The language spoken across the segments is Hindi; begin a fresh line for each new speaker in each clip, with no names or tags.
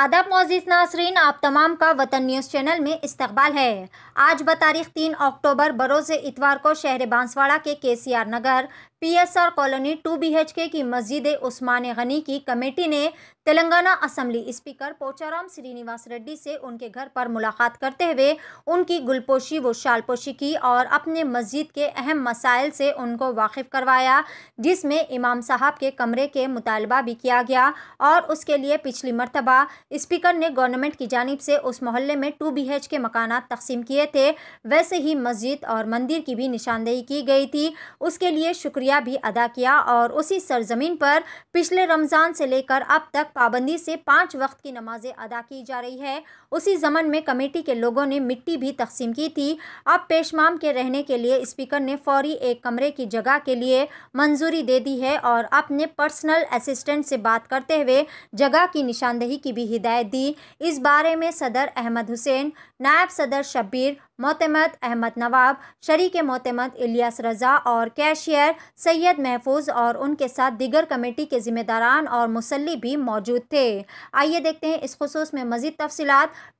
आदाब मोजिज़ नासरीन आप तमाम का वतन न्यूज़ चैनल में इस्तबाल है आज बतारीख तीन अक्टूबर बरोज़ इतवार को शहर बांसवाड़ा के C R Nagar P S R colony two B H K की मस्जिद उस्मान गनी की कमेटी ने तेलंगाना असम्बली स्पीकर पोचाराम श्रीनिवास रेड्डी से उनके घर पर मुलाकात करते हुए उनकी गुलपोशी व शालपोशी की और अपने मस्जिद के अहम मसाइल से उनको वाकिफ़ करवाया जिसमें इमाम साहब के कमरे के मुतालबा भी किया गया और उसके लिए पिछली मरतबा स्पीकर ने गवर्नमेंट की जानब से उस मोहल्ले में टू बी के मकान तकसीम किए थे वैसे ही मस्जिद और मंदिर की भी निशानदेही की गई थी उसके लिए शुक्रिया भी अदा किया और उसी सरजमीन पर पिछले रमज़ान से लेकर अब तक पाबंदी से पाँच वक्त की नमाज़ें अदा की जा रही है उसी जमन में कमेटी के लोगों ने मिट्टी भी तकसीम की थी अब पेशमाम के रहने के लिए स्पीकर ने फौरी एक कमरे की जगह के लिए मंजूरी दे दी है और अपने पर्सनल असिस्टेंट से बात करते हुए जगह की निशानदेही की भी हिदायत दी इस बारे में सदर अहमद हुसैन नायब सदर शब्बीर मोतमद अहमद नवाब शरीक मोतमद इलियास रज़ा और कैशियर सैयद महफूज और उनके साथ दिगर कमेटी के ज़िम्मेदारान और मुसल्ली भी मौजूद थे आइए देखते हैं इस खसूस में मज़ीद तफसीत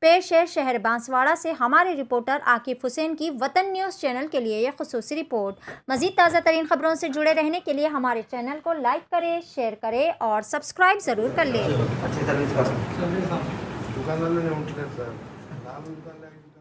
पेश है शहर बांसवाड़ा से हमारे रिपोर्टर आकिफ हुसैन की वतन न्यूज़ चैनल के लिए यह खसूस रिपोर्ट मज़ीद ताज़ा तरीन ख़बरों से जुड़े रहने के लिए हमारे चैनल को लाइक करें शेयर करें और सब्सक्राइब ज़रूर कर लें
దుకాణాల్లోనే ఉంటున్నారు సార్ నాలుగు దుకాణాలు